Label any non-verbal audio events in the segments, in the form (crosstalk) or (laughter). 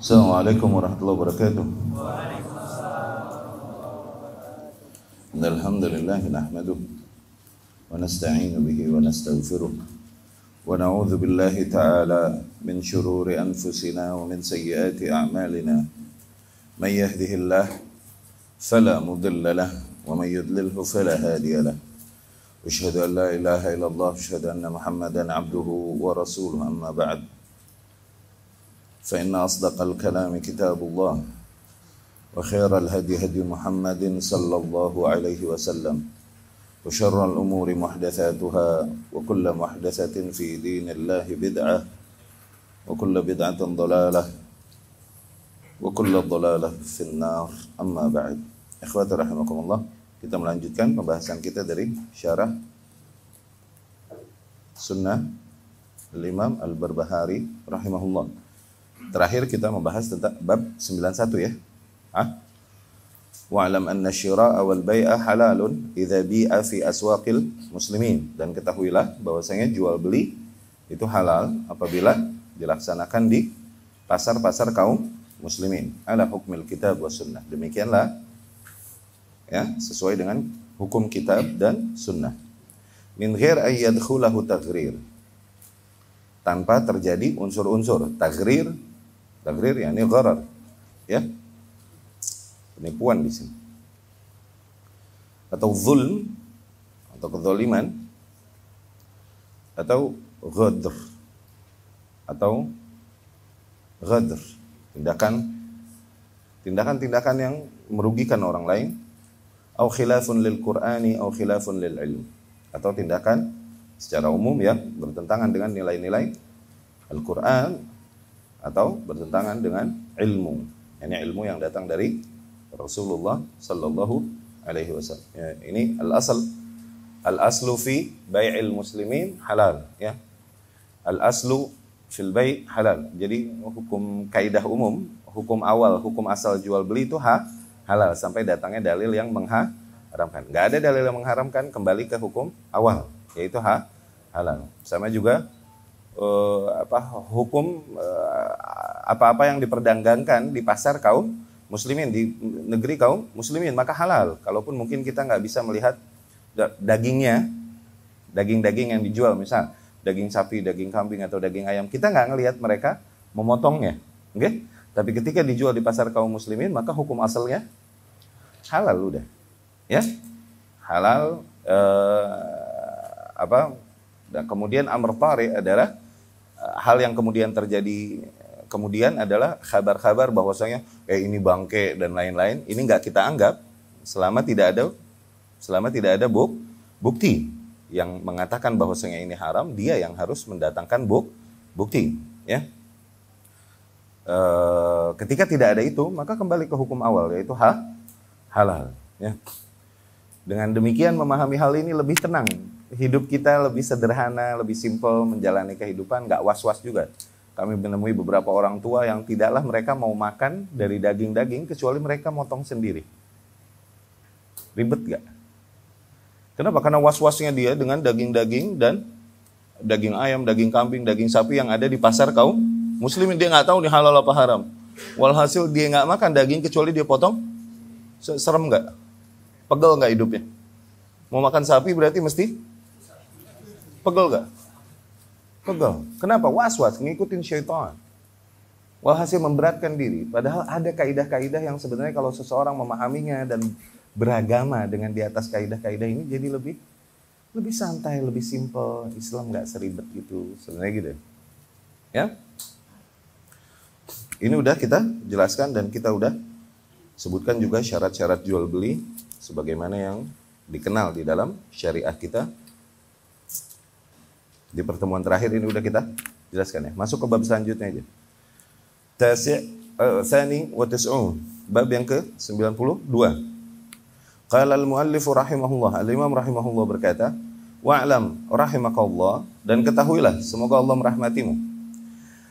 السلام عليكم ورحمة الله وبركاته وعليكم السلام إن الحمد لله نحمده ونستعين به ونستغفره ونعوذ بالله تعالى من شرور أنفسنا ومن سيئات أعمالنا من يهده الله فلا مضل له ومن يضلله فلا هادي له أشهد أن لا إله إلا الله أشهد أن محمدا عبده ورسوله أما بعد فإن أصدق الكلام كتاب الله وخير الهدي هدي محمد صلى الله عليه وسلم وشر الأمور محدثاتها وكل محدثة في دين الله بدعة وكل بدعة ضلالة وكل ضلالة في النار أما بعد إخواتي رحمكم الله kita melanjutkan pembahasan kita dari syarah sunnah Al-Imam Al-Barbahari rahimahullah Terakhir kita membahas tentang bab 91 ya. Hah? Wa'lam anna syira'a wal bai'a halalun idza bi'a fi aswaqil muslimin dan ketahuilah bahwasanya jual beli itu halal apabila dilaksanakan di pasar-pasar kaum muslimin ala hukmil kitab wa sunnah. Demikianlah ya sesuai dengan hukum kitab dan sunnah. Min ghair ayyadkhulahu tagrir tanpa terjadi unsur-unsur tagrir Tagrir yakni gharar. Ya. Penipuan di sini. Atau zulm atau kezaliman atau ghadr atau ghadr tindakan tindakan-tindakan yang merugikan orang lain atau khilafun lil qur'ani atau khilafun lil ilm atau tindakan secara umum ya bertentangan dengan nilai-nilai Al-Qur'an atau bertentangan dengan ilmu. Ini ilmu yang datang dari Rasulullah sallallahu alaihi wasallam. Ya, ini al-asal al-aslu fi bai'il muslimin halal, ya. Al-aslu fil bai' halal. Jadi hukum kaidah umum, hukum awal, hukum asal jual beli itu ha, halal sampai datangnya dalil yang mengharamkan. Enggak ada dalil yang mengharamkan, kembali ke hukum awal yaitu ha, halal. Sama juga uh, apa hukum eh, apa-apa uh, yang diperdagangkan di pasar kaum muslimin di negeri kaum muslimin maka halal. Kalaupun mungkin kita nggak bisa melihat dagingnya, daging-daging yang dijual misal daging sapi, daging kambing atau daging ayam kita nggak ngelihat mereka memotongnya, oke? Okay? Tapi ketika dijual di pasar kaum muslimin maka hukum asalnya halal udah, ya halal eh, apa dan kemudian amr tari adalah hal yang kemudian terjadi kemudian adalah kabar-kabar bahwasanya eh ini bangke dan lain-lain ini nggak kita anggap selama tidak ada selama tidak ada buk, bukti yang mengatakan bahwasanya ini haram dia yang harus mendatangkan buk, bukti ya e, ketika tidak ada itu maka kembali ke hukum awal yaitu hal halal ya dengan demikian memahami hal ini lebih tenang hidup kita lebih sederhana, lebih simpel menjalani kehidupan, nggak was-was juga. Kami menemui beberapa orang tua yang tidaklah mereka mau makan dari daging-daging kecuali mereka motong sendiri. Ribet gak? Kenapa? Karena was-wasnya dia dengan daging-daging dan daging ayam, daging kambing, daging sapi yang ada di pasar kaum muslimin dia nggak tahu nih halal apa haram. Walhasil dia nggak makan daging kecuali dia potong. Serem nggak? Pegel nggak hidupnya? Mau makan sapi berarti mesti Pegel gak? Pegel. Kenapa? Was-was, ngikutin syaitan. Walhasil memberatkan diri. Padahal ada kaidah-kaidah yang sebenarnya kalau seseorang memahaminya dan beragama dengan di atas kaidah-kaidah ini jadi lebih lebih santai, lebih simple. Islam nggak seribet gitu sebenarnya gitu. Ya. Ini udah kita jelaskan dan kita udah sebutkan juga syarat-syarat jual beli sebagaimana yang dikenal di dalam syariah kita di pertemuan terakhir ini udah kita jelaskan ya. Masuk ke bab selanjutnya aja. Tasi' ya, uh, eh, Sani wa tis'un. Bab yang ke-92. Qala al-muallif rahimahullah. Al-imam rahimahullah berkata, Wa'lam rahimakallah. Dan ketahuilah, semoga Allah merahmatimu.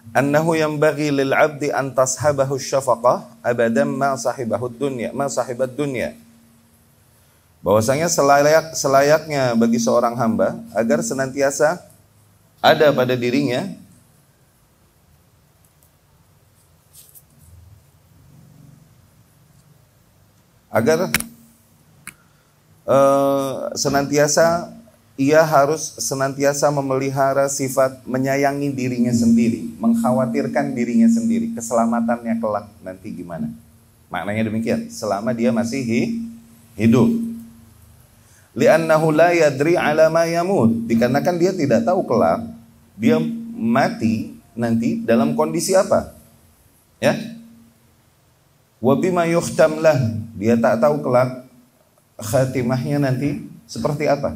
Annahu yang bagi lil abdi antas habahu syafaqah abadam ma sahibahu dunya ma sahibat dunya bahwasanya selayak, selayaknya bagi seorang hamba agar senantiasa ada pada dirinya agar uh, senantiasa ia harus senantiasa memelihara sifat menyayangi dirinya sendiri, mengkhawatirkan dirinya sendiri, keselamatannya kelak nanti gimana. Maknanya demikian, selama dia masih hidup li'annahu la yadri ala ma yamut dikarenakan dia tidak tahu kelak dia mati nanti dalam kondisi apa ya wa bima yuhtam lah dia tak tahu kelak khatimahnya nanti seperti apa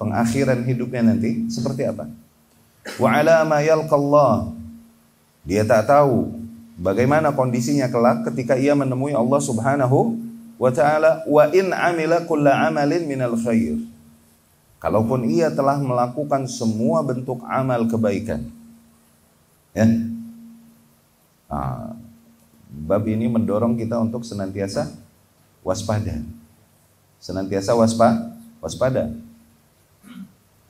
pengakhiran hidupnya nanti seperti apa wa ala ma yalqallah dia tak tahu bagaimana kondisinya kelak ketika ia menemui Allah Subhanahu wa ta'ala wa in amila kulla amalin minal khair. Kalaupun ia telah melakukan semua bentuk amal kebaikan. Ya. Nah, bab ini mendorong kita untuk senantiasa waspada. Senantiasa waspa, waspada.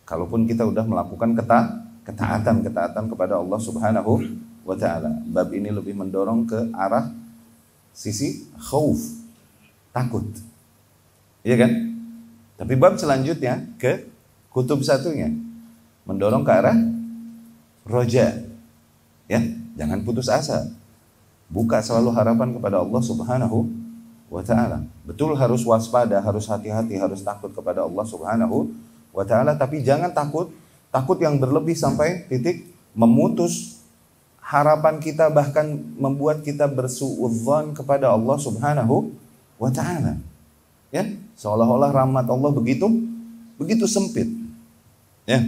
Kalaupun kita sudah melakukan keta, ketaatan ketaatan kepada Allah Subhanahu wa taala. Bab ini lebih mendorong ke arah sisi khauf, takut. Iya kan? Tapi bab selanjutnya ke kutub satunya mendorong ke arah roja. Ya, jangan putus asa. Buka selalu harapan kepada Allah Subhanahu wa taala. Betul harus waspada, harus hati-hati, harus takut kepada Allah Subhanahu wa taala, tapi jangan takut takut yang berlebih sampai titik memutus harapan kita bahkan membuat kita bersuudzon kepada Allah Subhanahu wa taala. Ya, seolah-olah rahmat Allah begitu begitu sempit. Ya.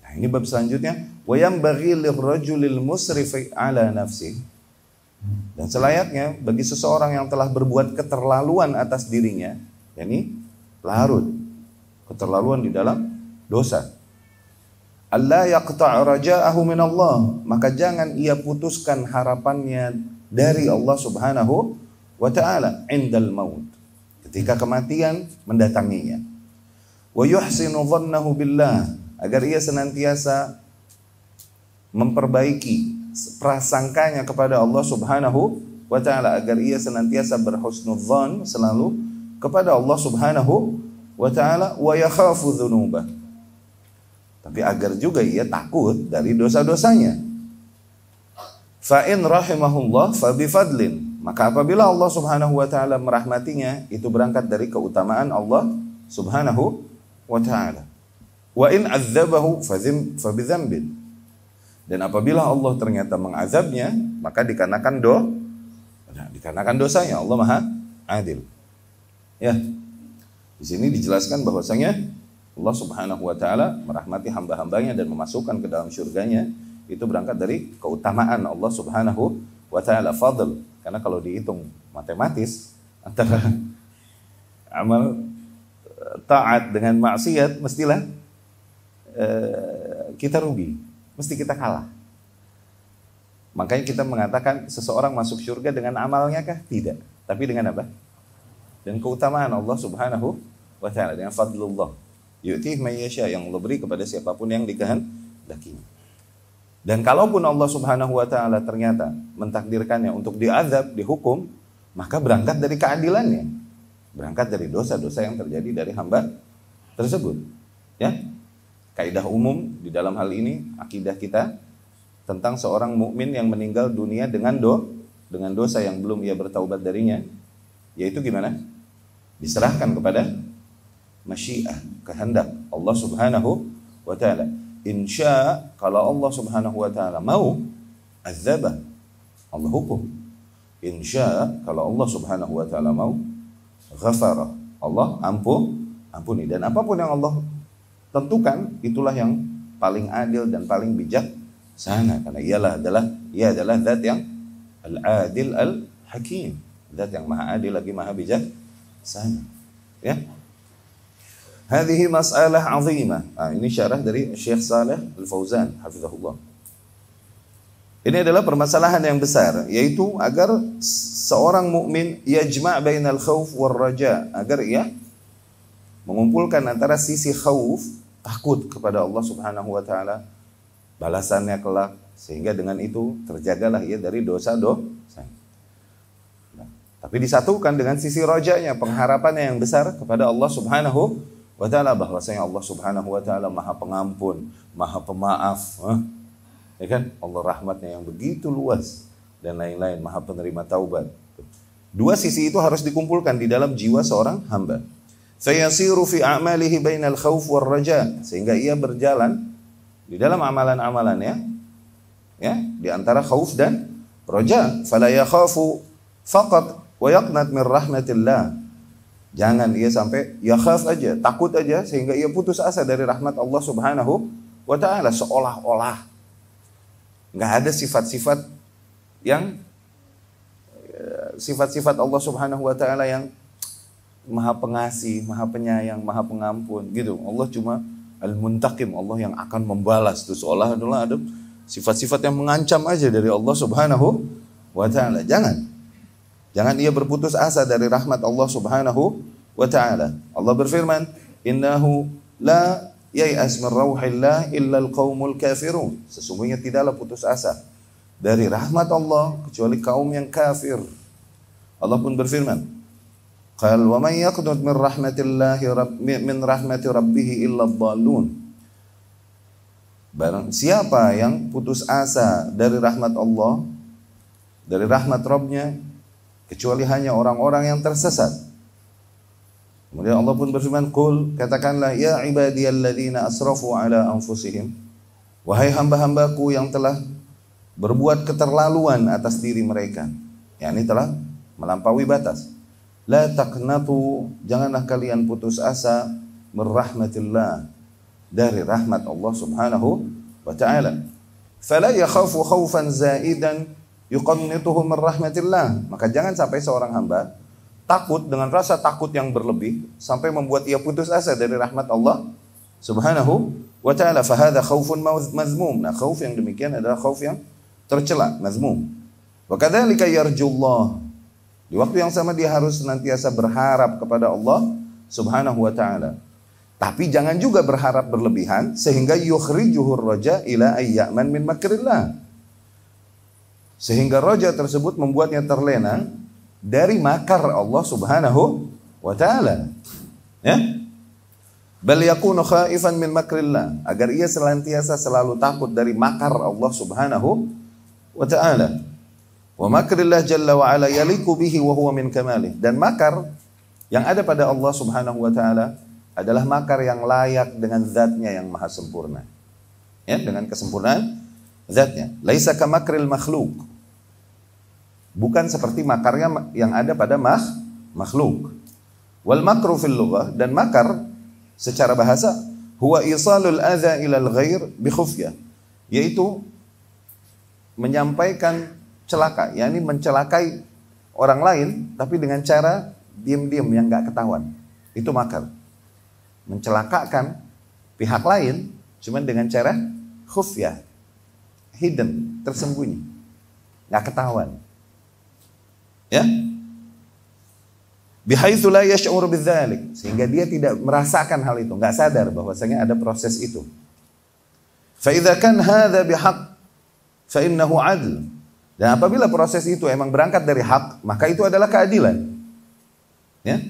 Nah, ini bab selanjutnya wa yambaghi lirrajulil musrifi ala nafsi. Dan selayaknya bagi seseorang yang telah berbuat keterlaluan atas dirinya, yakni larut keterlaluan di dalam dosa. Allah yaqta' raja'ahu min Allah, maka jangan ia putuskan harapannya dari Allah Subhanahu wa ta'ala indal maut ketika kematian mendatanginya wa yuhsinu dhannahu billah agar ia senantiasa memperbaiki prasangkanya kepada Allah Subhanahu wa taala agar ia senantiasa berhusnudzan selalu kepada Allah Subhanahu wa taala wa yakhafu dzunubah tapi agar juga ia takut dari dosa-dosanya fa in rahimahullah fa bifadlin maka apabila Allah Subhanahu wa taala merahmatinya, itu berangkat dari keutamaan Allah Subhanahu wa taala. Wa in azzabahu Dan apabila Allah ternyata mengazabnya, maka dikarenakan do nah, dikarenakan dosanya Allah Maha Adil. Ya. Di sini dijelaskan bahwasanya Allah Subhanahu wa taala merahmati hamba-hambanya dan memasukkan ke dalam surganya itu berangkat dari keutamaan Allah Subhanahu wa ta'ala fadl. Karena kalau dihitung matematis antara amal taat dengan maksiat mestilah eh, kita rugi, mesti kita kalah. Makanya kita mengatakan seseorang masuk surga dengan amalnya kah? Tidak. Tapi dengan apa? Dan keutamaan Allah Subhanahu wa taala dengan fadlullah. Yu'tih may yasha yang Allah beri kepada siapapun yang dikehendaki dan kalaupun Allah Subhanahu wa taala ternyata mentakdirkannya untuk diazab, dihukum, maka berangkat dari keadilannya. Berangkat dari dosa-dosa yang terjadi dari hamba tersebut. Ya. Kaidah umum di dalam hal ini akidah kita tentang seorang mukmin yang meninggal dunia dengan do dengan dosa yang belum ia bertaubat darinya, yaitu gimana? Diserahkan kepada masyiah, kehendak Allah Subhanahu wa taala insya kalau Allah Subhanahu wa taala mau azabah Allah hukum insya kalau Allah Subhanahu wa taala mau ghafara Allah ampun ampuni dan apapun yang Allah tentukan itulah yang paling adil dan paling bijak sana karena ialah adalah ia adalah zat yang al-adil al-hakim zat yang maha adil lagi maha bijak sana ya Hadhihi mas'alah azimah. Nah, ini syarah dari Syekh Saleh Al-Fauzan, hafizahullah. Ini adalah permasalahan yang besar, yaitu agar seorang mukmin yajma' bainal khauf war raja, agar ia mengumpulkan antara sisi khauf, takut kepada Allah Subhanahu wa taala, balasannya kelak sehingga dengan itu terjagalah ia dari dosa dosa. Nah, tapi disatukan dengan sisi rojanya, pengharapannya yang besar kepada Allah Subhanahu wa taala bahwasanya Allah Subhanahu wa taala Maha Pengampun, Maha Pemaaf, huh? Eh? ya kan? Allah rahmatnya yang begitu luas dan lain-lain, Maha Penerima Taubat. Dua sisi itu harus dikumpulkan di dalam jiwa seorang hamba. Sayasiru fi a'malihi bainal khauf war raja sehingga ia berjalan di dalam amalan-amalannya ya di antara khauf dan raja fala yakhafu faqat wa yaqnat min rahmatillah Jangan ia sampai ya khas aja, takut aja sehingga ia putus asa dari rahmat Allah Subhanahu wa taala seolah-olah nggak ada sifat-sifat yang eh, sifat-sifat Allah Subhanahu wa taala yang Maha Pengasih, Maha Penyayang, Maha Pengampun gitu. Allah cuma Al-Muntakim, Allah yang akan membalas itu seolah-olah ada sifat-sifat yang mengancam aja dari Allah Subhanahu wa taala. Jangan. Jangan ia berputus asa dari rahmat Allah Subhanahu wa taala. Allah berfirman, "Innahu la yai'as min rauhillah illa al-qaumul kafirun." Sesungguhnya tidaklah putus asa dari rahmat Allah kecuali kaum yang kafir. Allah pun berfirman, "Qal wa man yaqnut min rahmatillahi min rahmati rabbih illa dhallun." Barang siapa yang putus asa dari rahmat Allah, dari rahmat Rabbnya, kecuali hanya orang-orang yang tersesat. Kemudian Allah pun berfirman, "Qul katakanlah ya ibadialladzina asrafu ala anfusihim, wahai hamba-hambaku yang telah berbuat keterlaluan atas diri mereka." Ya, ini telah melampaui batas. La taqnatu, janganlah kalian putus asa merahmatillah dari rahmat Allah Subhanahu wa taala. Fala yakhafu khaufan zaidan yuqannituhu min rahmatillah. Maka jangan sampai seorang hamba takut dengan rasa takut yang berlebih sampai membuat ia putus asa dari rahmat Allah Subhanahu wa taala. Fahadha khaufun mazmum. Nah, khauf yang demikian adalah khauf yang tercela, mazmum. Wa kadzalika yarjullah. Di waktu yang sama dia harus senantiasa berharap kepada Allah Subhanahu wa taala. Tapi jangan juga berharap berlebihan sehingga yukhrijuhur raja ila ayyaman min makrillah sehingga roja tersebut membuatnya terlena dari makar Allah Subhanahu wa taala. Ya? Bal yakunu khaifan min makrillah, agar ia selantiasa selalu takut dari makar Allah Subhanahu wa taala. Wa makrillah jalla wa ala yaliku bihi wa huwa min kamalih. Dan makar yang ada pada Allah Subhanahu wa taala adalah makar yang layak dengan zatnya yang maha sempurna. Ya, dengan kesempurnaan zatnya. Laisa kamakril makhluk. Bukan seperti makarnya yang ada pada mah, makhluk. Wal makru fil lughah dan makar secara bahasa huwa isalul adza ilal ghair bi yaitu menyampaikan celaka yakni mencelakai orang lain tapi dengan cara diam-diam yang nggak ketahuan itu makar mencelakakan pihak lain cuman dengan cara khufya hidden tersembunyi nggak ketahuan Ya. Bihaitsu la yash'ur bidzalik, sehingga dia tidak merasakan hal itu, nggak sadar bahwasanya ada proses itu. Fa idza kan hadza bihaq fa innahu adl. Dan apabila proses itu emang berangkat dari hak, maka itu adalah keadilan. Ya.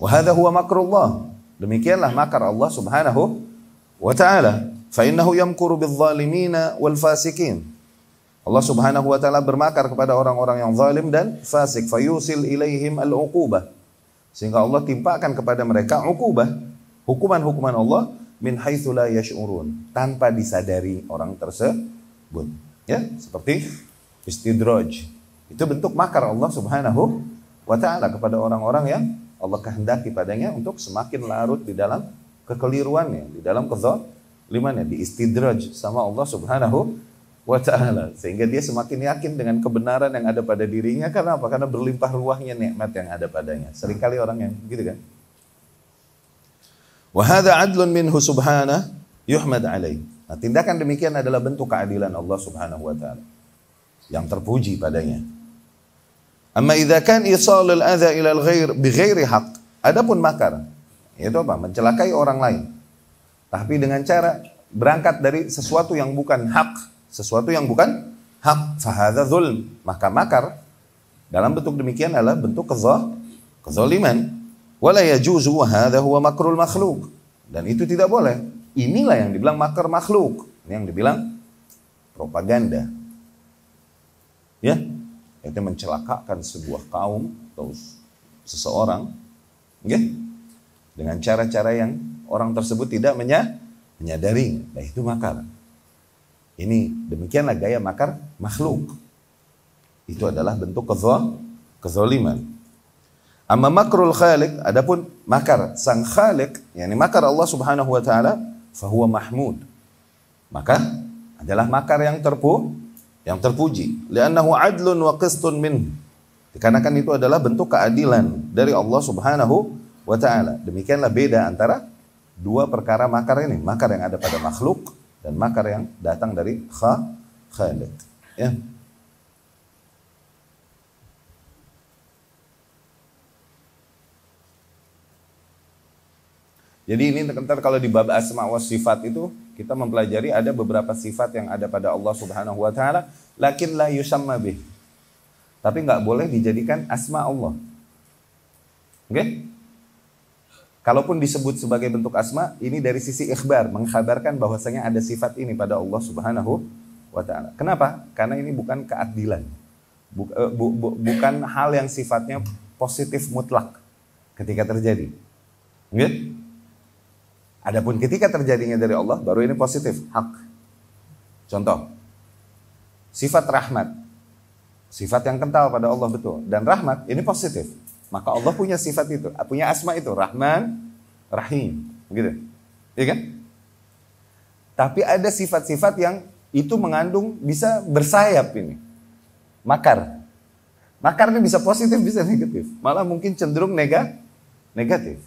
Wa hadza huwa makrullah. Demikianlah makar Allah Subhanahu wa taala. Fa innahu yamkuru bil wal fasikin. Allah Subhanahu wa taala bermakar kepada orang-orang yang zalim dan fasik fayusil ilaihim al-uqubah. Sehingga Allah timpakan kepada mereka uqubah, hukuman-hukuman Allah min haitsu la yash'urun, tanpa disadari orang tersebut. Ya, seperti istidraj. Itu bentuk makar Allah Subhanahu wa taala kepada orang-orang yang Allah kehendaki padanya untuk semakin larut di dalam kekeliruannya, di dalam kezalimannya, di istidraj sama Allah Subhanahu wa taala sehingga dia semakin yakin dengan kebenaran yang ada pada dirinya karena apa? Karena berlimpah ruahnya nikmat yang ada padanya. Seringkali orang yang gitu kan. Wa hadza adlun minhu subhanahu yuhmad alaih. Nah, tindakan demikian adalah bentuk keadilan Allah Subhanahu wa taala yang terpuji padanya. Amma idza kan isal al-adha ila al-ghair bighairi haqq, adapun makar yaitu apa? Mencelakai orang lain tapi dengan cara berangkat dari sesuatu yang bukan hak sesuatu yang bukan hak fahadha zulm maka makar dalam bentuk demikian adalah bentuk kezah kezaliman wala yajuzu wa huwa makrul makhluk dan itu tidak boleh inilah yang dibilang makar makhluk ini yang dibilang propaganda ya itu mencelakakan sebuah kaum atau seseorang okay? dengan cara-cara yang orang tersebut tidak menyadari nah itu makar ini demikianlah gaya makar makhluk. Itu adalah bentuk kezol, kezoliman. Amma makrul khalik, adapun makar sang khalik, yakni makar Allah subhanahu wa ta'ala, fahuwa mahmud. Maka adalah makar yang terpu, yang terpuji. Liannahu adlun wa qistun min. Dikarenakan itu adalah bentuk keadilan dari Allah subhanahu wa ta'ala. Demikianlah beda antara dua perkara makar ini. Makar yang ada pada makhluk dan makar yang datang dari Kha Khalid. Ya. Jadi ini ntar kalau di bab asma wa sifat itu kita mempelajari ada beberapa sifat yang ada pada Allah Subhanahu wa taala lakin la yusamma bih. Tapi nggak boleh dijadikan asma Allah. Oke? Okay? Kalaupun disebut sebagai bentuk asma, ini dari sisi ikhbar, mengkhabarkan bahwasanya ada sifat ini pada Allah Subhanahu wa taala. Kenapa? Karena ini bukan keadilan. buk, e, bu, bu, bukan hal yang sifatnya positif mutlak ketika terjadi. Adapun ketika terjadinya dari Allah, baru ini positif, hak. Contoh, sifat rahmat. Sifat yang kental pada Allah betul. Dan rahmat, ini positif maka Allah punya sifat itu, punya asma itu, Rahman, Rahim, gitu. Iya kan? Tapi ada sifat-sifat yang itu mengandung bisa bersayap ini. Makar. Makar ini bisa positif, bisa negatif. Malah mungkin cenderung nega, negatif.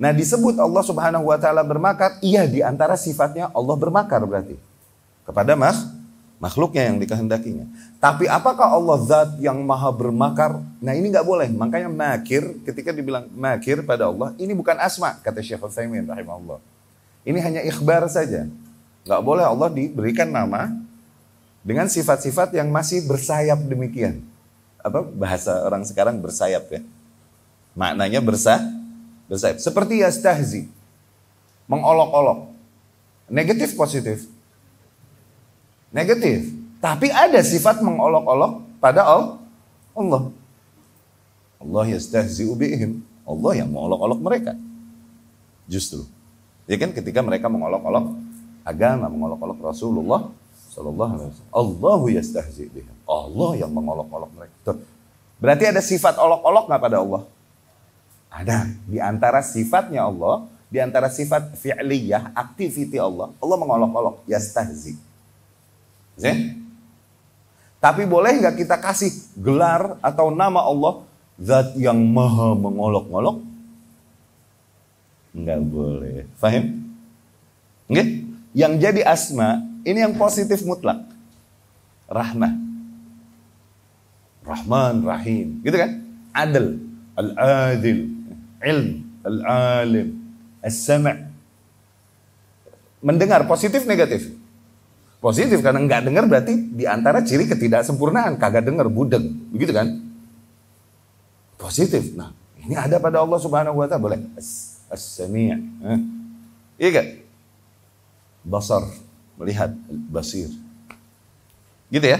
Nah disebut Allah subhanahu wa ta'ala bermakar, iya diantara sifatnya Allah bermakar berarti. Kepada mas, makhluknya yang dikehendakinya. Tapi apakah Allah zat yang maha bermakar? Nah ini nggak boleh. Makanya makir, ketika dibilang makir pada Allah, ini bukan asma, kata Syekh Utsaimin rahimahullah. Ini hanya ikhbar saja. Nggak boleh Allah diberikan nama dengan sifat-sifat yang masih bersayap demikian. Apa bahasa orang sekarang bersayap ya? Maknanya bersah, bersayap. Seperti yastahzi, mengolok-olok. Negatif positif negatif. Tapi ada sifat mengolok-olok pada Allah. Allah yastahzi'u bihim. Allah yang mengolok-olok mereka. Justru. Ya kan ketika mereka mengolok-olok agama, mengolok-olok Rasulullah sallallahu alaihi wasallam. Allahu yastahzi bihim. Allah yang mengolok-olok mereka. Tuh. Berarti ada sifat olok-olok nggak pada Allah? Ada. Di antara sifatnya Allah, di antara sifat fi'liyah, aktiviti Allah, Allah mengolok-olok, yastahzi. Ya. Hmm. Tapi boleh nggak kita kasih gelar atau nama Allah zat yang maha mengolok-olok? Nggak boleh. Fahim? Nggak? Yang jadi asma, ini yang positif mutlak. Rahmah. Rahman, Rahim. Gitu kan? Adil. Al-adil. Ilm. Al-alim. As-sama' mendengar positif negatif Positif karena nggak dengar berarti diantara ciri ketidaksempurnaan kagak dengar budeng, begitu kan? Positif. Nah, ini ada pada Allah Subhanahu wa taala boleh as-sami'. Eh. iya kan? Basar, melihat, basir. Gitu ya?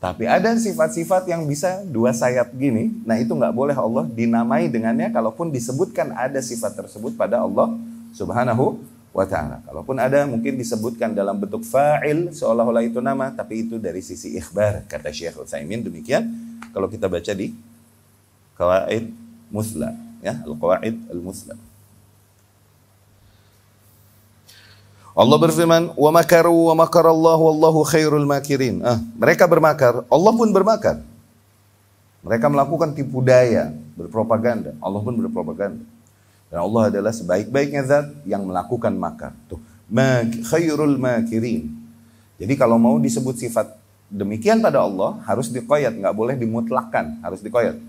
Tapi ada sifat-sifat yang bisa dua sayap gini. Nah itu nggak boleh Allah dinamai dengannya. Kalaupun disebutkan ada sifat tersebut pada Allah subhanahu wa taala. Kalaupun ada mungkin disebutkan dalam bentuk fa'il seolah-olah itu nama tapi itu dari sisi ikhbar kata Syekh Utsaimin demikian kalau kita baca di Qawaid Musla ya Al-Qawaid Al-Musla. Allah berfirman, "Wa makaru wa makara Allah wallahu khairul makirin." Ah, mereka bermakar, Allah pun bermakar. Mereka melakukan tipu daya, berpropaganda, Allah pun berpropaganda. Dan Allah adalah sebaik-baiknya zat yang melakukan makar. Tuh, khairul makirin. Jadi kalau mau disebut sifat demikian pada Allah harus dikoyat, nggak boleh dimutlakan, harus dikoyat.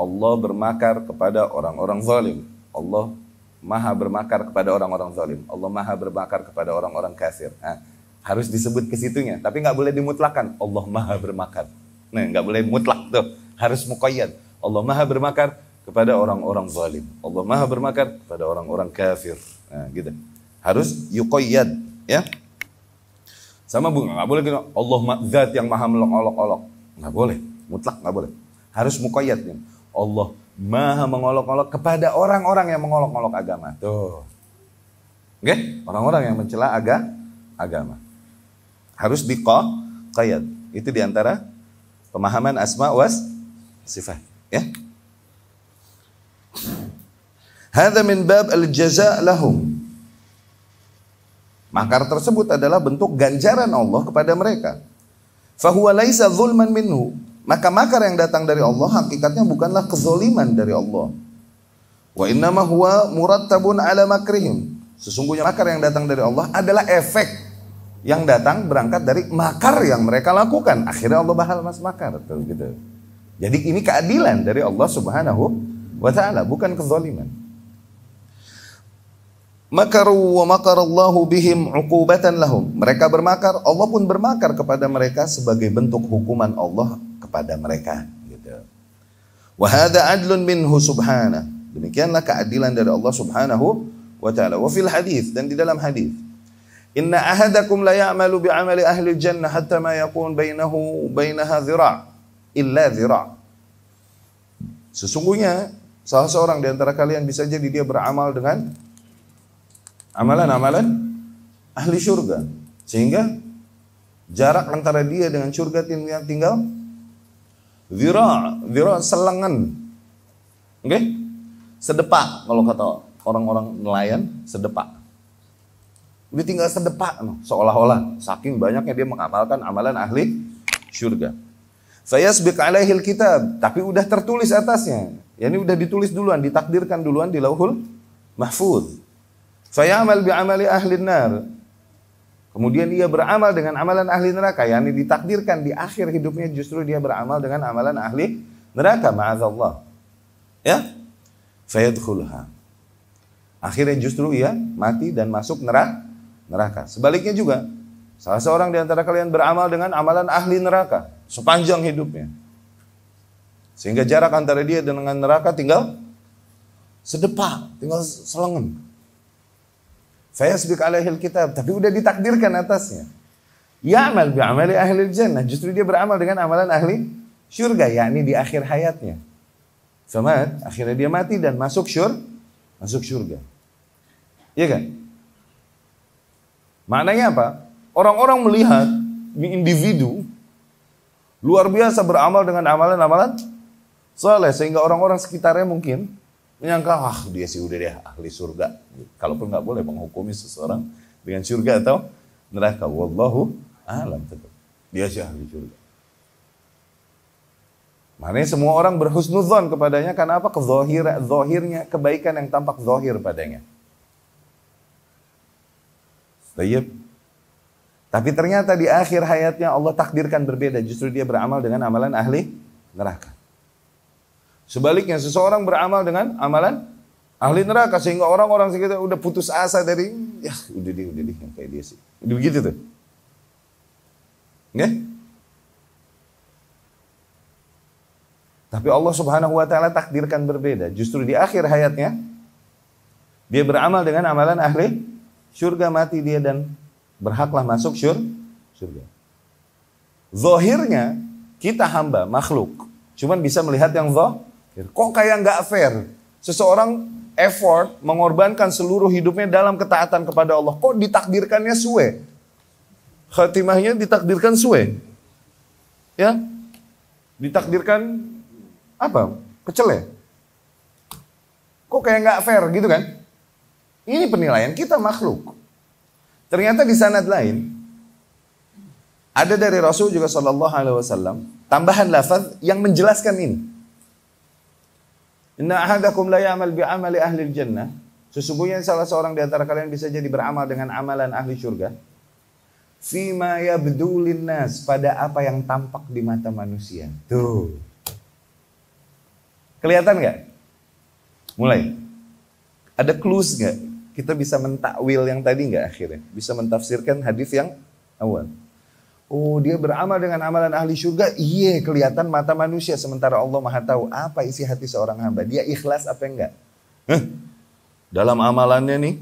Allah bermakar kepada orang-orang zalim. Allah maha bermakar kepada orang-orang zalim. Allah maha bermakar kepada orang-orang kafir. Nah, harus disebut ke situnya, tapi nggak boleh dimutlakan. Allah maha bermakar. Nah, nggak boleh mutlak tuh, harus mukoyat. Allah maha bermakar kepada orang-orang zalim. Allah Maha bermakar kepada orang-orang kafir. Nah, gitu. Harus yuqayyad, ya. Sama bu, nggak boleh gitu. Allah zat yang maha mengolok-olok. Nggak boleh, mutlak nggak boleh. Harus muqayyad. Ya. Allah maha mengolok-olok kepada orang-orang yang mengolok-olok agama. Tuh. Oke? Okay? Orang-orang yang mencela aga, agama. Harus diqayyad. Itu diantara pemahaman asma was sifat. Ya. Hadza min bab al-jaza lahum. Makar tersebut adalah bentuk ganjaran Allah kepada mereka. Fahuwa laisa zulman minhu. Maka makar yang datang dari Allah hakikatnya bukanlah kezoliman dari Allah. Wa innama huwa murattabun ala makrihim. Sesungguhnya makar yang datang dari Allah adalah efek yang datang berangkat dari makar yang mereka lakukan. Akhirnya Allah bahal mas makar. Tuh, gitu. Jadi ini keadilan dari Allah subhanahu wa ta'ala, bukan kezaliman. Makaru wa makarallahu bihim uqubatan lahum. Mereka bermakar, Allah pun bermakar kepada mereka sebagai bentuk hukuman Allah kepada mereka. Gitu. Wa hadha adlun minhu subhanah Demikianlah keadilan dari Allah subhanahu wa ta'ala. Wa fil hadith dan di dalam hadith Inna ahadakum la ya'malu bi'amali ahli jannah hatta ma yakun bainahu bainaha zira' illa zira'. Sesungguhnya Salah seorang di antara kalian bisa jadi dia beramal dengan amalan-amalan ahli surga. Sehingga jarak antara dia dengan surga tinggal tinggal zira, zira selangan, Oke? Okay? Sedepak kalau kata orang-orang nelayan, sedepak. Dia tinggal sedepak seolah-olah saking banyaknya dia mengamalkan amalan ahli surga. Saya sebik alaihil kitab, tapi udah tertulis atasnya. Ya ini udah ditulis duluan, ditakdirkan duluan di lauhul mahfud. Saya amal bi amali ahli nar. Kemudian ia beramal dengan amalan ahli neraka. Ya ini ditakdirkan di akhir hidupnya justru dia beramal dengan amalan ahli neraka. Ma'azallah. Ya. Fayadkhulha. Akhirnya justru ia mati dan masuk neraka. neraka. Sebaliknya juga, salah seorang di antara kalian beramal dengan amalan ahli neraka sepanjang hidupnya. Sehingga jarak antara dia dengan neraka tinggal sedepa tinggal saya Fayasbik alaihil kitab, tapi udah ditakdirkan atasnya. ya Ya'mal bi'amali ahli jannah, justru dia beramal dengan amalan ahli syurga, yakni di akhir hayatnya. Sama, akhirnya dia mati dan masuk syur, masuk syurga. Iya kan? Maknanya apa? Orang-orang melihat individu luar biasa beramal dengan amalan-amalan Soleh sehingga orang-orang sekitarnya mungkin menyangka ah dia sih udah dia ahli surga. Kalaupun nggak boleh menghukumi seseorang dengan surga atau neraka. Wallahu alam tetap. Dia sih ahli surga. Makanya semua orang berhusnuzon kepadanya karena apa? Kezohir, zohirnya, kebaikan yang tampak zohir padanya. Tayyip. Tapi ternyata di akhir hayatnya Allah takdirkan berbeda. Justru dia beramal dengan amalan ahli neraka. Sebaliknya seseorang beramal dengan amalan ahli neraka sehingga orang-orang sekitar udah putus asa dari ya udah deh udah deh yang kayak dia sih. Udah begitu tuh. Nggih? Tapi Allah Subhanahu wa taala takdirkan berbeda. Justru di akhir hayatnya dia beramal dengan amalan ahli surga mati dia dan berhaklah masuk syur, surga. Zohirnya kita hamba makhluk, cuman bisa melihat yang zoh, Gitu. Kok kayak nggak fair? Seseorang effort mengorbankan seluruh hidupnya dalam ketaatan kepada Allah. Kok ditakdirkannya suwe? Khatimahnya ditakdirkan suwe. Ya? Ditakdirkan apa? Kecele. Kok kayak nggak fair gitu kan? Ini penilaian kita makhluk. Ternyata di sanad lain ada dari Rasul juga Shallallahu Alaihi Wasallam tambahan lafaz yang menjelaskan ini. Inna ahadakum la ya'mal amali ahli jannah. Sesungguhnya salah seorang di antara kalian bisa jadi beramal dengan amalan ahli surga. Fima yabdu nas pada apa yang tampak di mata manusia. Tuh. Kelihatan nggak? Mulai. Ada clues nggak? Kita bisa mentakwil yang tadi nggak akhirnya? Bisa mentafsirkan hadis yang awal. Oh, dia beramal dengan amalan ahli surga. Iya, kelihatan mata manusia sementara Allah Maha tahu apa isi hati seorang hamba. Dia ikhlas apa enggak? Huh? Dalam amalannya nih,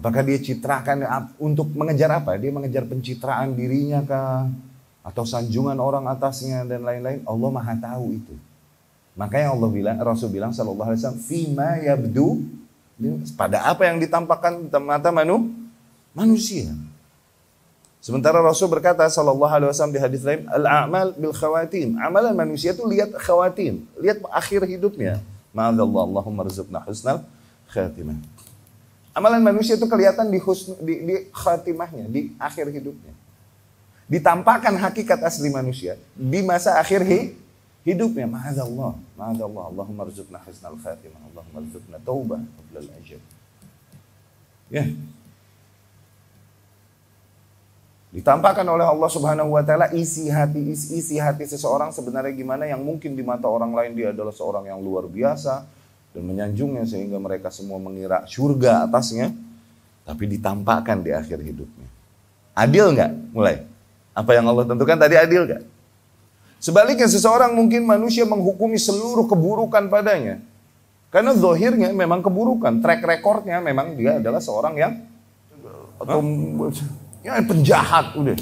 apakah dia citrakan untuk mengejar apa? Dia mengejar pencitraan dirinya kah? Atau sanjungan orang atasnya dan lain-lain? Allah Maha tahu itu. Makanya Allah bilang, Rasul bilang sallallahu alaihi wasallam, "Fima yabdu" pada apa yang ditampakkan mata manu? manusia. Sementara Rasul berkata sallallahu alaihi wasallam di hadis lain, al-a'mal bil khawatim. Amalan manusia itu lihat khawatim, lihat akhir hidupnya. Ma'adallah Allahumma rizqna husnal khatimah. Amalan manusia itu kelihatan di, husn, di, di khatimahnya, di akhir hidupnya. Ditampakkan hakikat asli manusia di masa akhir hi, hidupnya. Ma'adallah, ma'adallah Allahumma rizqna husnal khatimah. Allahumma rizqna taubah Ya. Yeah. Ditampakkan oleh Allah Subhanahu wa taala isi hati isi, isi hati seseorang sebenarnya gimana yang mungkin di mata orang lain dia adalah seorang yang luar biasa dan menyanjungnya sehingga mereka semua mengira surga atasnya tapi ditampakkan di akhir hidupnya. Adil nggak? Mulai. Apa yang Allah tentukan tadi adil nggak? Sebaliknya seseorang mungkin manusia menghukumi seluruh keburukan padanya. Karena zohirnya memang keburukan, track recordnya memang dia adalah seorang yang Ya penjahat udah.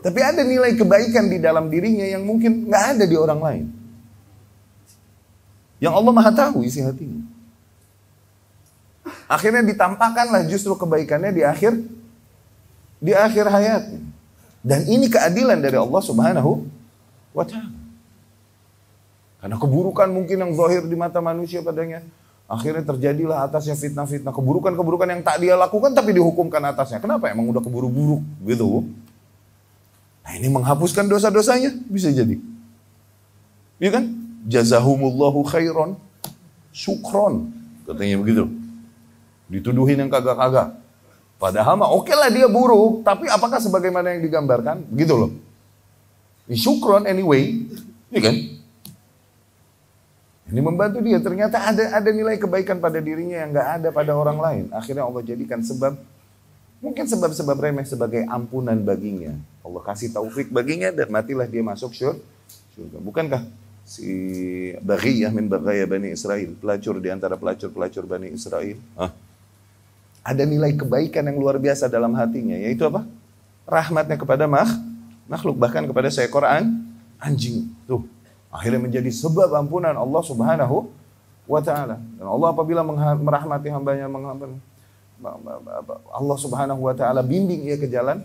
Tapi ada nilai kebaikan di dalam dirinya yang mungkin nggak ada di orang lain. Yang Allah Maha tahu isi hatinya. Akhirnya ditampakkanlah justru kebaikannya di akhir di akhir hayatnya. Dan ini keadilan dari Allah Subhanahu wa taala. Karena keburukan mungkin yang zahir di mata manusia padanya Akhirnya terjadilah atasnya fitnah-fitnah, keburukan-keburukan yang tak dia lakukan tapi dihukumkan atasnya. Kenapa? Emang udah keburu buruk gitu. Nah ini menghapuskan dosa-dosanya bisa jadi. Iya kan? Jazahumullahu khairon syukron katanya begitu. Dituduhin yang kagak-kagak. Padahal mah oke okay lah dia buruk, tapi apakah sebagaimana yang digambarkan? gitu loh. Syukron anyway, iya kan? Ini membantu dia. Ternyata ada ada nilai kebaikan pada dirinya yang nggak ada pada orang lain. Akhirnya Allah jadikan sebab mungkin sebab-sebab remeh sebagai ampunan baginya. Allah kasih taufik baginya dan matilah dia masuk surga. Bukankah si Baghiyah min Baghaya Bani Israel, pelacur di antara pelacur-pelacur Bani Israel, Hah? ada nilai kebaikan yang luar biasa dalam hatinya, yaitu apa? Rahmatnya kepada makhluk, bahkan kepada seekor an, anjing. Tuh, Akhirnya menjadi sebab ampunan Allah subhanahu wa ta'ala. Dan Allah apabila merahmati hambanya, Allah subhanahu wa ta'ala bimbing ia ke jalan,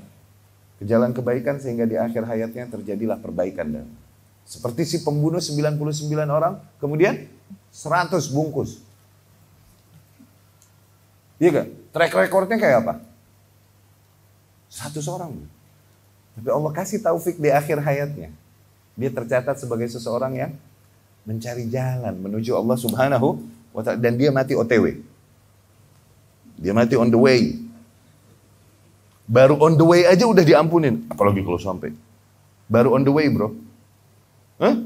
ke jalan kebaikan sehingga di akhir hayatnya terjadilah perbaikan. Dan seperti si pembunuh 99 orang, kemudian 100 bungkus. Iya kan Track recordnya kayak apa? satu orang. Tapi Allah kasih taufik di akhir hayatnya. Dia tercatat sebagai seseorang yang mencari jalan menuju Allah Subhanahu wa taala dan dia mati OTW. Dia mati on the way. Baru on the way aja udah diampunin, apalagi kalau sampai. Baru on the way, Bro. Hah?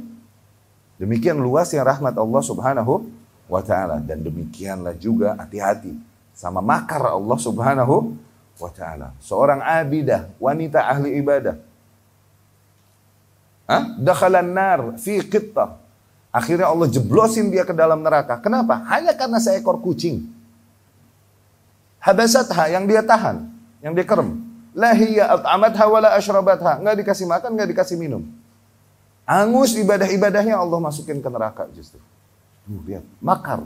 Demikian luasnya rahmat Allah Subhanahu wa taala dan demikianlah juga hati-hati sama makar Allah Subhanahu wa taala. Seorang abidah, wanita ahli ibadah Hah? Dakhalan nar fi qittah. Akhirnya Allah jeblosin dia ke dalam neraka. Kenapa? Hanya karena seekor kucing. Habasatha yang dia tahan, yang dia kerem. Lahiya at'amatha wala ashrabatha. Nggak dikasih makan, nggak dikasih minum. Angus ibadah-ibadahnya Allah masukin ke neraka justru. Tuh, lihat. Makar.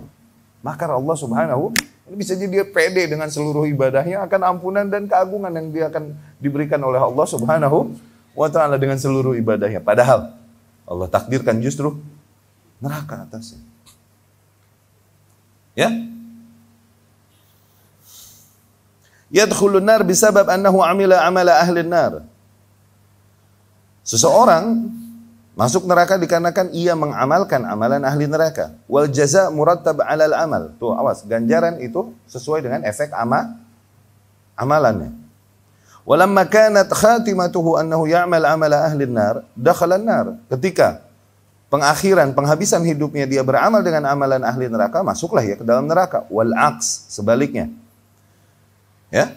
Makar Allah subhanahu. Ini bisa jadi dia pede dengan seluruh ibadahnya akan ampunan dan keagungan yang dia akan diberikan oleh Allah subhanahu wa taala dengan seluruh ibadahnya. Padahal Allah takdirkan justru neraka atasnya. Ya? Yadkhulun nar bisabab annahu amila amala ahli nar. Seseorang masuk neraka dikarenakan ia mengamalkan amalan ahli neraka. Wal jaza murattab alal amal. Tuh awas, ganjaran itu sesuai dengan efek ama amalannya. Walamma kanat khatimatuhu annahu ya'mal amala ahli nar, dakhala nar. Ketika pengakhiran, penghabisan hidupnya dia beramal dengan amalan ahli neraka, masuklah ya ke dalam neraka. Wal aks, sebaliknya. Ya.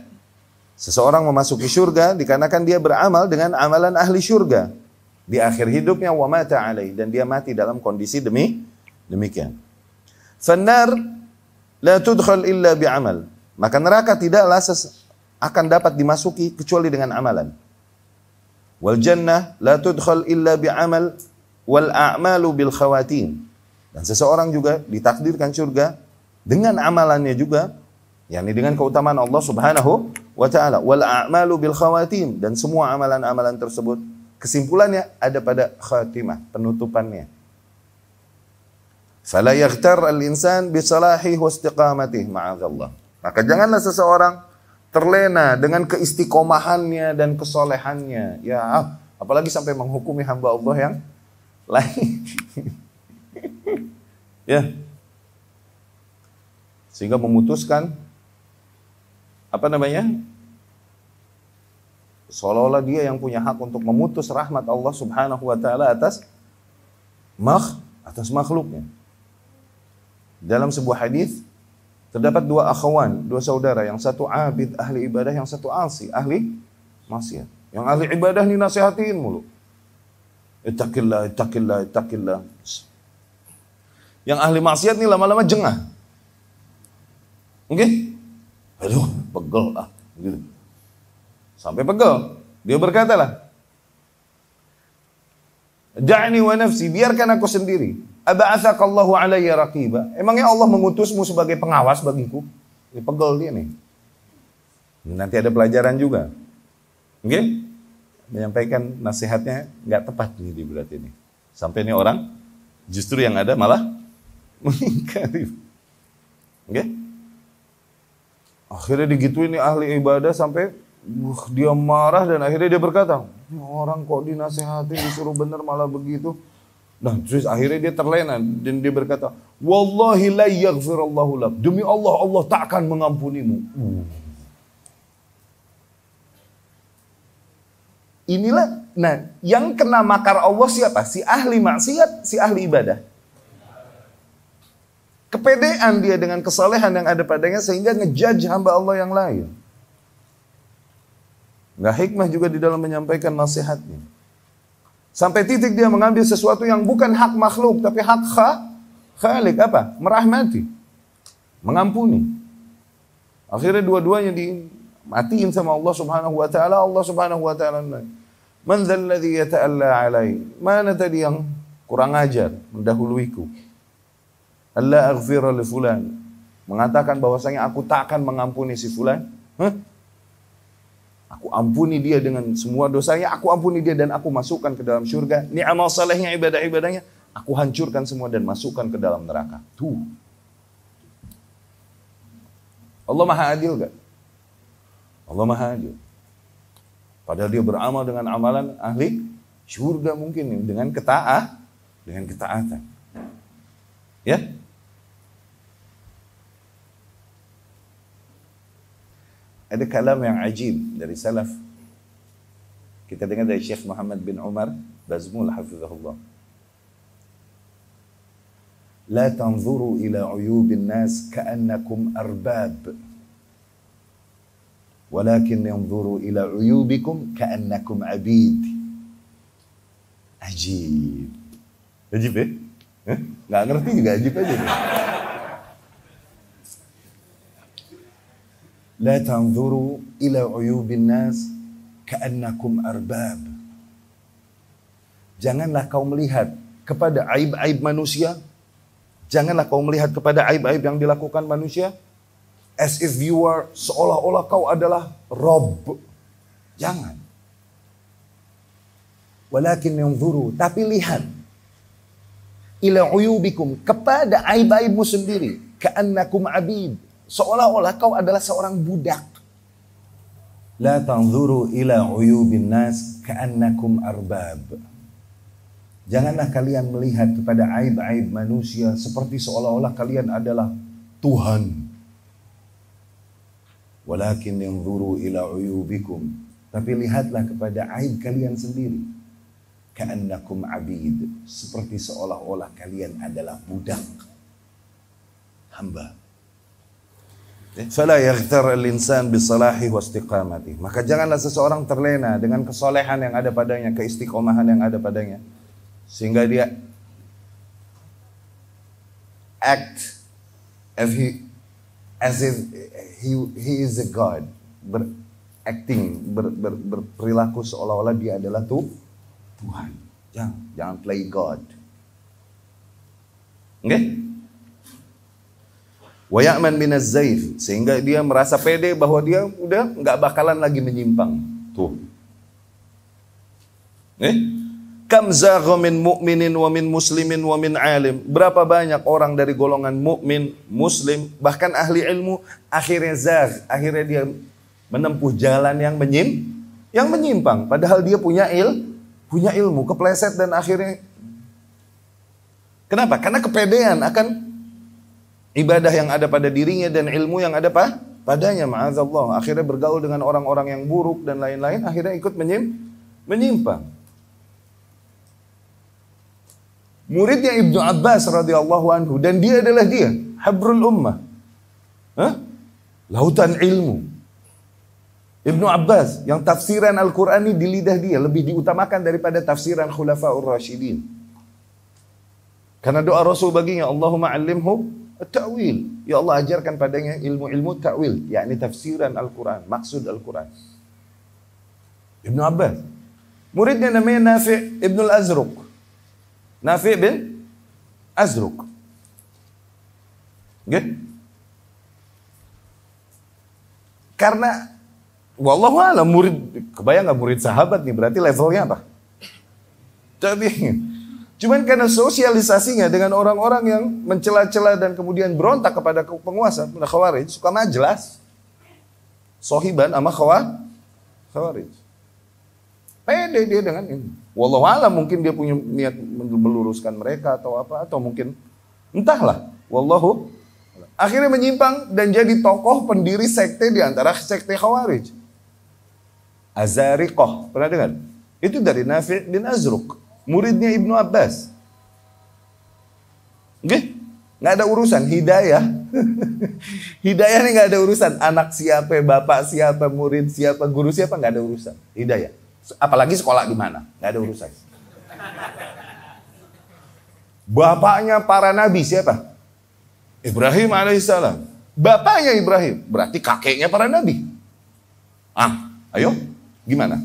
Seseorang memasuki surga dikarenakan dia beramal dengan amalan ahli surga. Di akhir hidupnya wa mata alaih dan dia mati dalam kondisi demi demikian. Fannar la tudkhal illa bi'amal. Maka neraka tidaklah akan dapat dimasuki kecuali dengan amalan. Wal jannah la tudkhal illa amal wal a'malu bil khawatim. Dan seseorang juga ditakdirkan surga dengan amalannya juga, yakni dengan keutamaan Allah Subhanahu wa taala. Wal a'malu bil khawatim dan semua amalan-amalan tersebut kesimpulannya ada pada khatimah, penutupannya. Fala yaghtar al-insan bi salahihi wa ma'a Allah. Maka janganlah seseorang terlena dengan keistiqomahannya dan kesolehannya. Ya, apalagi sampai menghukumi hamba Allah yang lain. (laughs) ya. Sehingga memutuskan apa namanya? Seolah-olah dia yang punya hak untuk memutus rahmat Allah Subhanahu wa taala atas makh atas makhluknya. Dalam sebuah hadis Terdapat dua akhwan, dua saudara, yang satu abid ahli ibadah, yang satu alsi ahli maksiat. Yang ahli ibadah ini nasihatin mulu. itakillah itakillah itakillah. Yang ahli maksiat nih lama-lama jengah. Oke? Aduh, pegel ah. Gitu. Sampai pegel. Dia berkatalah, Da'ni wa nafsi, biarkan aku sendiri. Aba'athakallahu ya raqiba. Emangnya Allah mengutusmu sebagai pengawas bagiku? Ini pegel dia nih. Nanti ada pelajaran juga. Oke? Okay? Menyampaikan nasihatnya nggak tepat nih di berat ini. Sampai ini orang justru yang ada malah (laughs) mengingkari. Oke? Okay? Akhirnya digituin nih ahli ibadah sampai uh, dia marah dan akhirnya dia berkata, orang kok dinasehati disuruh bener malah begitu Nah, terus akhirnya dia terlena dan dia berkata, "Wallahi la yaghfirallahu lak." Demi Allah, Allah tak akan mengampunimu. Inilah nah, yang kena makar Allah siapa? Si ahli maksiat, si ahli ibadah. Kepedean dia dengan kesalehan yang ada padanya sehingga ngejudge hamba Allah yang lain. Nah, hikmah juga di dalam menyampaikan nasihatnya. Sampai titik dia mengambil sesuatu yang bukan hak makhluk, tapi hak kha, khalik. Apa? Merahmati. Mengampuni. Akhirnya dua-duanya dimatiin sama Allah subhanahu wa ta'ala. Allah subhanahu wa ta'ala. Man dhalladhi yata'alla alai. Mana tadi yang kurang ajar, mendahuluiku. Allah aghfira li fulan. Mengatakan bahwasanya aku tak akan mengampuni si fulan. Hah? Aku ampuni dia dengan semua dosanya, aku ampuni dia dan aku masukkan ke dalam surga. Ini amal salehnya, ibadah-ibadahnya, aku hancurkan semua dan masukkan ke dalam neraka. Tuh. Allah maha adil gak? Allah maha adil. Padahal dia beramal dengan amalan ahli surga mungkin dengan ketaah, dengan ketaatan. Ya, ada kalam yang ajib dari salaf kita dengar dari Syekh Muhammad bin Umar Bazmul Hafizahullah لا تنظروا إلى عيوب الناس كأنكم أرباب ولكن ينظروا إلى عيوبكم كأنكم عبيد عجيب عجيب إيه؟ لا أعرف juga عجيب عجيب لا تنظروا إلى عيوب الناس كأنكم أرباب Janganlah kau melihat kepada aib-aib manusia. Janganlah kau melihat kepada aib-aib yang dilakukan manusia. As if you are seolah-olah kau adalah Rob. Jangan. Walakin yang zuru. Tapi lihat. Ila uyubikum. Kepada aib-aibmu sendiri. Ka'annakum abid Seolah-olah kau adalah seorang budak. La tanzuru ila uyubin nas ka'annakum arbab. Janganlah kalian melihat kepada aib-aib manusia seperti seolah-olah kalian adalah Tuhan. Walakin yanzuru ila uyubikum. Tapi lihatlah kepada aib kalian sendiri. Ka'annakum abid. Seperti seolah-olah kalian adalah budak. Hamba. Fala yaghtar al-insan bisalahi wa istiqamati. Maka janganlah seseorang terlena dengan kesolehan yang ada padanya, keistiqomahan yang ada padanya. Sehingga dia act as he as if he, he is a god. Beracting, ber, ber, berperilaku seolah-olah dia adalah tuh, Tuhan. Jangan, jangan play god. Oke? Okay? Wayaman bin Zaid sehingga dia merasa pede bahwa dia udah nggak bakalan lagi menyimpang tuh Nih. Eh? kam min mu'minin wa min muslimin wa min alim berapa banyak orang dari golongan mukmin muslim bahkan ahli ilmu akhirnya zagh akhirnya dia menempuh jalan yang menyim yang menyimpang padahal dia punya il punya ilmu kepleset dan akhirnya kenapa karena kepedean akan ibadah yang ada pada dirinya dan ilmu yang ada pa padanya ma'azallah akhirnya bergaul dengan orang-orang yang buruk dan lain-lain akhirnya ikut menyim menyimpang muridnya Ibnu Abbas radhiyallahu anhu dan dia adalah dia habrul ummah Hah? lautan ilmu Ibnu Abbas yang tafsiran Al-Qur'an ini di lidah dia lebih diutamakan daripada tafsiran khulafaur rasyidin karena doa Rasul baginya Allahumma alimhu Ta'wil. Ya Allah ajarkan padanya ilmu-ilmu ta'wil. yakni tafsiran Al-Quran. Maksud Al-Quran. Ibnu Abbas. Muridnya namanya Nafi' Ibnu Azruq. Nafi' bin Azruq. Okay? Karena wallahu alam murid kebayang gak murid sahabat nih berarti levelnya apa? Tabiin. Cuman karena sosialisasinya dengan orang-orang yang mencela-cela dan kemudian berontak kepada penguasa, pada khawarij, suka majelas, Sohiban sama khawarij. Pede dia dengan ini. Wallahu alam mungkin dia punya niat meluruskan mereka atau apa, atau mungkin entahlah. Wallahu Akhirnya menyimpang dan jadi tokoh pendiri sekte di antara sekte Khawarij. Azariqah, pernah dengar? Itu dari Nafi' bin Azruk muridnya Ibnu Abbas. Oke? Okay? Nggak ada urusan, hidayah. (laughs) hidayah ini nggak ada urusan. Anak siapa, bapak siapa, murid siapa, guru siapa, nggak ada urusan. Hidayah. Apalagi sekolah di mana, nggak ada urusan. Bapaknya para nabi siapa? Ibrahim alaihissalam. Bapaknya Ibrahim, berarti kakeknya para nabi. Ah, ayo, gimana?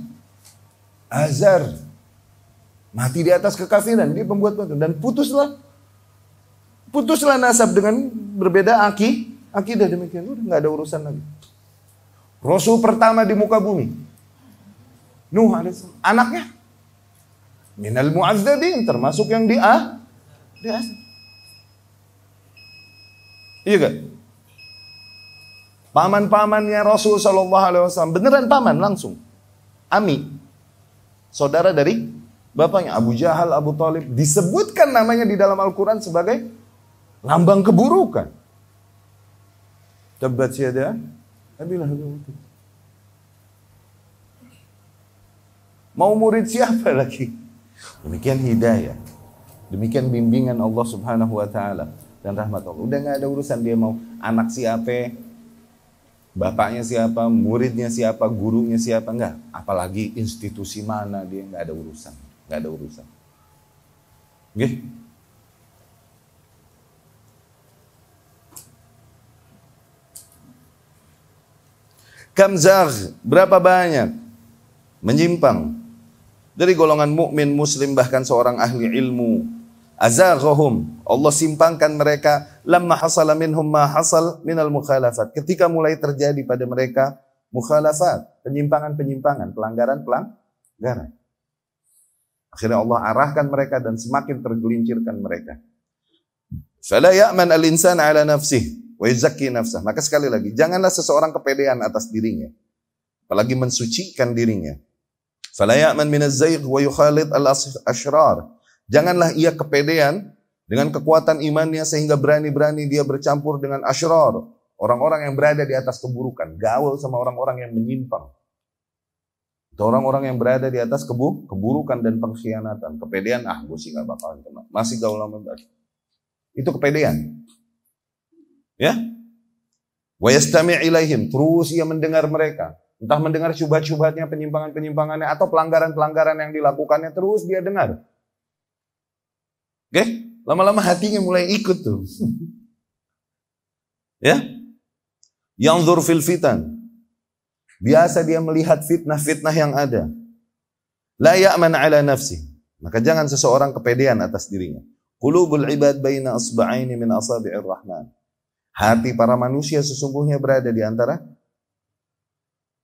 Azar Mati di atas kekafiran, dia pembuat batu Dan putuslah, putuslah nasab dengan berbeda aki, akidah demikian. Udah nggak ada urusan lagi. Rasul pertama di muka bumi. Nuh alaihissalam. Anaknya. Minal muazzadin termasuk yang di A. Di A. Iya kan? Paman-pamannya Rasul saw beneran paman langsung, ami, saudara dari bapaknya Abu Jahal, Abu Talib disebutkan namanya di dalam Al-Quran sebagai lambang keburukan. Tabat siada, abilah Mau murid siapa lagi? Demikian hidayah. Demikian bimbingan Allah Subhanahu wa taala dan rahmat Allah. Udah nggak ada urusan dia mau anak siapa, bapaknya siapa, muridnya siapa, gurunya siapa, enggak. Apalagi institusi mana dia nggak ada urusan nggak ada urusan. Oke? Okay? berapa banyak menyimpang dari golongan mukmin muslim bahkan seorang ahli ilmu. Azaghohum, Allah simpangkan mereka lamma hasala minhum ma hasal al mukhalafat. Ketika mulai terjadi pada mereka mukhalafat, penyimpangan-penyimpangan, pelanggaran-pelanggaran. Akhirnya Allah arahkan mereka dan semakin tergelincirkan mereka. Fala ya'man al-insan ala nafsih wa yuzakki nafsah. Maka sekali lagi, janganlah seseorang kepedean atas dirinya. Apalagi mensucikan dirinya. Fala ya'man min az-zaygh wa yukhalid al-ashrar. Janganlah ia kepedean dengan kekuatan imannya sehingga berani-berani dia bercampur dengan asyrar, orang-orang yang berada di atas keburukan, gaul sama orang-orang yang menyimpang. Atau orang-orang yang berada di atas kebu, keburukan dan pengkhianatan. Kepedean, ah gue sih gak bakalan kena. Masih gaul lama baik. Itu kepedean. Ya? Wa yastami ilaihim. Terus ia mendengar mereka. Entah mendengar syubhat-syubhatnya, penyimpangan-penyimpangannya, atau pelanggaran-pelanggaran yang dilakukannya, terus dia dengar. Oke? Lama-lama hatinya mulai ikut tuh. (laughs) ya? Yang fil fitan. Biasa dia melihat fitnah-fitnah yang ada. La ya'man ala nafsi. Maka jangan seseorang kepedean atas dirinya. Qulubul ibad baina asba'aini min asabi'ir rahman. Hati para manusia sesungguhnya berada di antara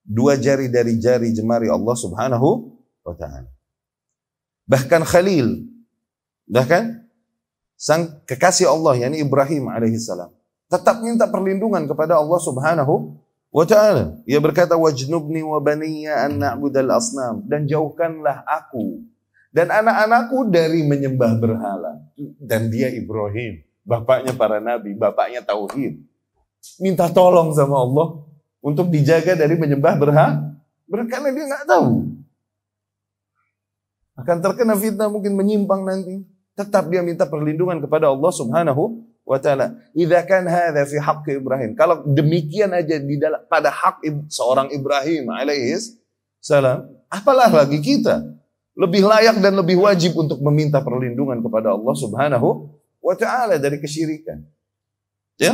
dua jari dari jari jemari Allah Subhanahu wa taala. Bahkan Khalil, bahkan sang kekasih Allah yakni Ibrahim alaihissalam tetap minta perlindungan kepada Allah Subhanahu wa ta'ala. Ia berkata, Wajnubni wa baniya an na'budal asnam. Dan jauhkanlah aku dan anak-anakku dari menyembah berhala. Dan dia Ibrahim, bapaknya para nabi, bapaknya Tauhid. Minta tolong sama Allah untuk dijaga dari menyembah berhala. Karena dia nggak tahu. Akan terkena fitnah mungkin menyimpang nanti. Tetap dia minta perlindungan kepada Allah subhanahu wa taala idza kan hadza fi haqq Ibrahim kalau demikian aja di dalam pada hak seorang Ibrahim alaihi salam apalah lagi kita lebih layak dan lebih wajib untuk meminta perlindungan kepada Allah Subhanahu wa taala dari kesyirikan ya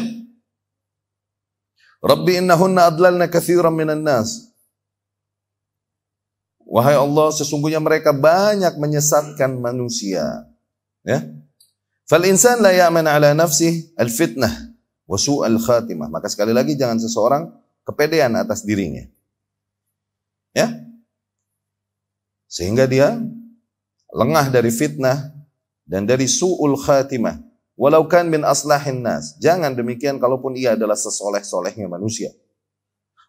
Rabbi innahunna adlalna katsiran minan nas Wahai Allah, sesungguhnya mereka banyak menyesatkan manusia. Ya, Fal-insan la ya'man ala nafsi al-fitnah wa su'al khatimah. Maka sekali lagi jangan seseorang kepedean atas dirinya. Ya? Sehingga dia lengah dari fitnah dan dari su'ul khatimah. Walau kan min aslahin nas. Jangan demikian kalaupun ia adalah sesoleh-solehnya manusia.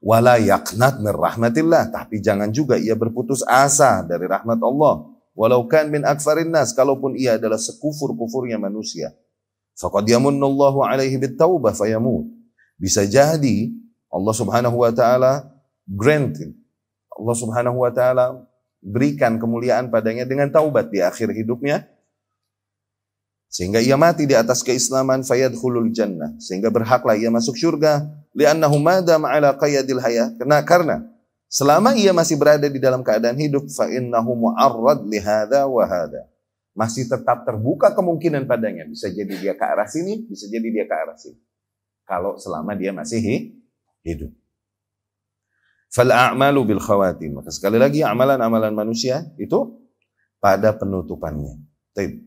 Wala yaknat min rahmatillah. Tapi jangan juga ia berputus asa dari rahmat Allah walau kan min aksarin nas kalaupun ia adalah sekufur-kufurnya manusia faqad yamunnallahu alaihi bittaubah fayamut bisa jadi Allah Subhanahu wa taala grant Allah Subhanahu wa taala berikan kemuliaan padanya dengan taubat di akhir hidupnya sehingga ia mati di atas keislaman fayadkhulul jannah sehingga berhaklah ia masuk surga li'annahu madam ala qayadil hayah karena karena Selama ia hmm. masih berada di dalam keadaan hidup, fa innahu mu'arrad li hadza wa hadza. Masih tetap terbuka kemungkinan padanya. Bisa jadi dia ke arah sini, bisa jadi dia ke arah sini. Kalau selama dia masih hidup. Fal a'malu bil khawatim. Maka sekali lagi amalan-amalan manusia itu pada penutupannya. Baik.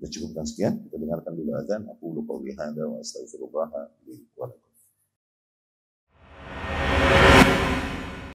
Kita cukupkan sekian. Kita dengarkan dulu azan. Aku lupa lihada wa astagfirullah li lakum